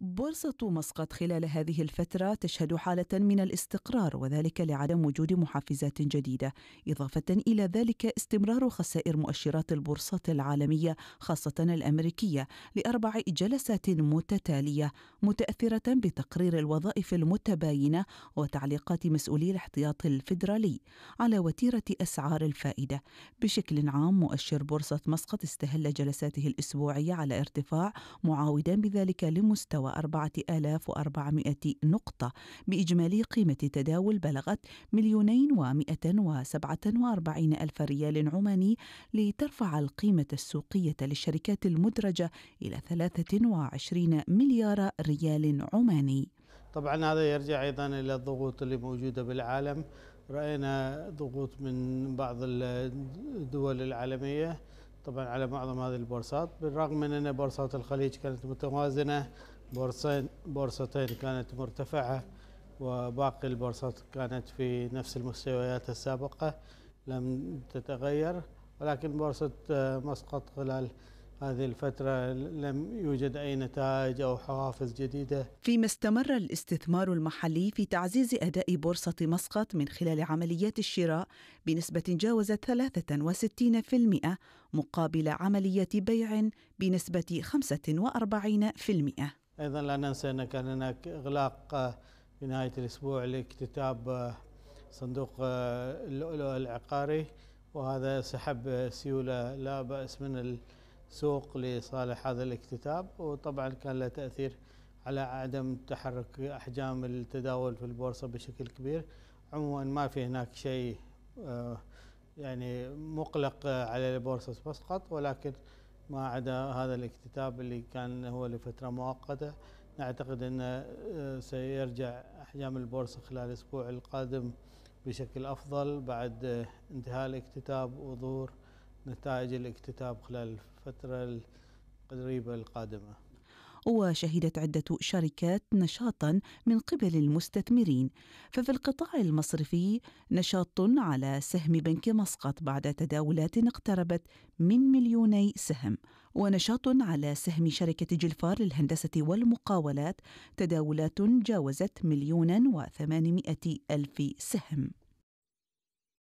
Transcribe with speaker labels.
Speaker 1: بورصة مسقط خلال هذه الفترة تشهد حالة من الاستقرار وذلك لعدم وجود محفزات جديدة، إضافة إلى ذلك استمرار خسائر مؤشرات البورصات العالمية خاصة الأمريكية لأربع جلسات متتالية متأثرة بتقرير الوظائف المتباينة وتعليقات مسؤولي الاحتياط الفيدرالي على وتيرة أسعار الفائدة. بشكل عام مؤشر بورصة مسقط استهل جلساته الأسبوعية على ارتفاع معاودا بذلك لمستوى 4400 نقطة بإجمالي قيمة التداول بلغت مليونين ومئة وسبعة وأربعين ألف ريال عماني لترفع القيمة السوقية للشركات المدرجة إلى 23 مليار ريال عماني
Speaker 2: طبعا هذا يرجع أيضا إلى الضغوط اللي موجودة بالعالم رأينا ضغوط من بعض الدول العالمية طبعا على معظم هذه البورصات بالرغم من أن بورصات الخليج كانت متوازنة بورصين بورصتين كانت مرتفعة وباقي البورصات كانت في نفس المستويات السابقة لم تتغير ولكن بورصة آه، مسقط خلال هذه الفترة لم يوجد أي نتائج أو حوافز جديدة
Speaker 1: فيما استمر الاستثمار المحلي في تعزيز أداء بورصة مسقط من خلال عمليات الشراء بنسبة جاوزت 63% مقابل عملية بيع بنسبة 45%
Speaker 2: أيضا لا ننسى أن كان هناك إغلاق آه، في نهاية الأسبوع لاكتتاب آه، صندوق آه، اللؤلؤ العقاري وهذا سحب سيولة لا بأس من السوق لصالح هذا الاكتتاب وطبعا كان له تأثير على عدم تحرك أحجام التداول في البورصة بشكل كبير عموما ما في هناك شيء يعني مقلق على البورصة مسقط ولكن ما عدا هذا الاكتتاب اللي كان هو لفترة مؤقتة نعتقد أنه آه، سيرجع أحجام البورصة خلال الأسبوع القادم بشكل أفضل بعد آه، انتهاء الاكتتاب وظهور نتائج الاكتتاب خلال الفترة القريبة القادمة
Speaker 1: وشهدت عدة شركات نشاطا من قبل المستثمرين ففي القطاع المصرفي نشاط على سهم بنك مسقط بعد تداولات اقتربت من مليوني سهم ونشاط على سهم شركة جلفار للهندسة والمقاولات تداولات جاوزت مليونا وثمانمائة ألف سهم